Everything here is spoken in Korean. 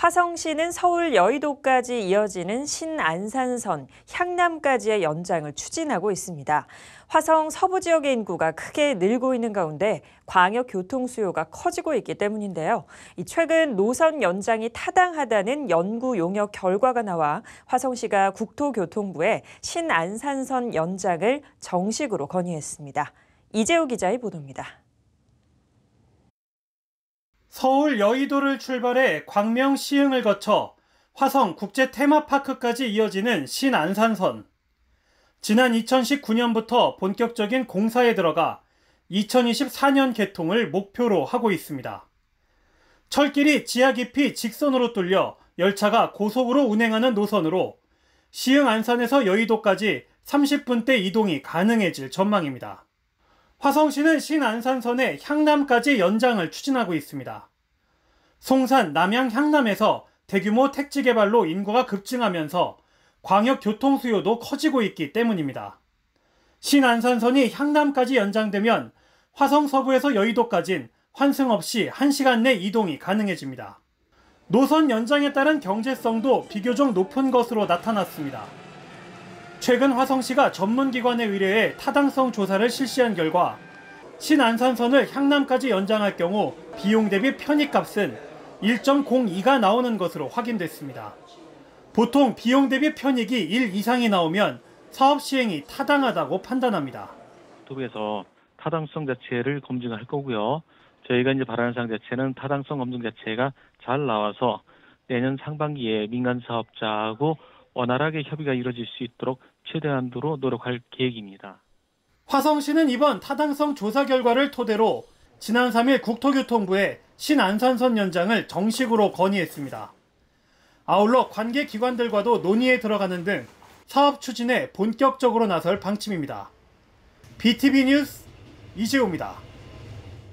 화성시는 서울 여의도까지 이어지는 신안산선, 향남까지의 연장을 추진하고 있습니다. 화성 서부 지역의 인구가 크게 늘고 있는 가운데 광역 교통 수요가 커지고 있기 때문인데요. 최근 노선 연장이 타당하다는 연구 용역 결과가 나와 화성시가 국토교통부에 신안산선 연장을 정식으로 건의했습니다. 이재호 기자의 보도입니다. 서울 여의도를 출발해 광명 시흥을 거쳐 화성 국제 테마파크까지 이어지는 신안산선. 지난 2019년부터 본격적인 공사에 들어가 2024년 개통을 목표로 하고 있습니다. 철길이 지하 깊이 직선으로 뚫려 열차가 고속으로 운행하는 노선으로 시흥 안산에서 여의도까지 30분대 이동이 가능해질 전망입니다. 화성시는 신안산선의 향남까지 연장을 추진하고 있습니다. 송산 남양 향남에서 대규모 택지 개발로 인구가 급증하면서 광역 교통 수요도 커지고 있기 때문입니다. 신안산선이 향남까지 연장되면 화성 서부에서 여의도까진 환승 없이 1시간 내 이동이 가능해집니다. 노선 연장에 따른 경제성도 비교적 높은 것으로 나타났습니다. 최근 화성시가 전문기관에 의뢰해 타당성 조사를 실시한 결과 신안산선을 향남까지 연장할 경우 비용 대비 편익값은 1.02가 나오는 것으로 확인됐습니다. 보통 비용 대비 편익이 1 이상이 나오면 사업 시행이 타당하다고 판단합니다. 도부에서 타당성 자체를 검증할 거고요. 저희가 이제 바라는 사항 자체는 타당성 검증 자체가 잘 나와서 내년 상반기에 민간 사업자하고 원활하게 협의가 이루어질 수 있도록 최대한도로 노력할 계획입니다. 화성시는 이번 타당성 조사 결과를 토대로 지난 3일 국토교통부에 신안산선 연장을 정식으로 건의했습니다. 아울러 관계 기관들과도 논의에 들어가는 등 사업 추진에 본격적으로 나설 방침입니다. BTV 뉴스 이재호입니다.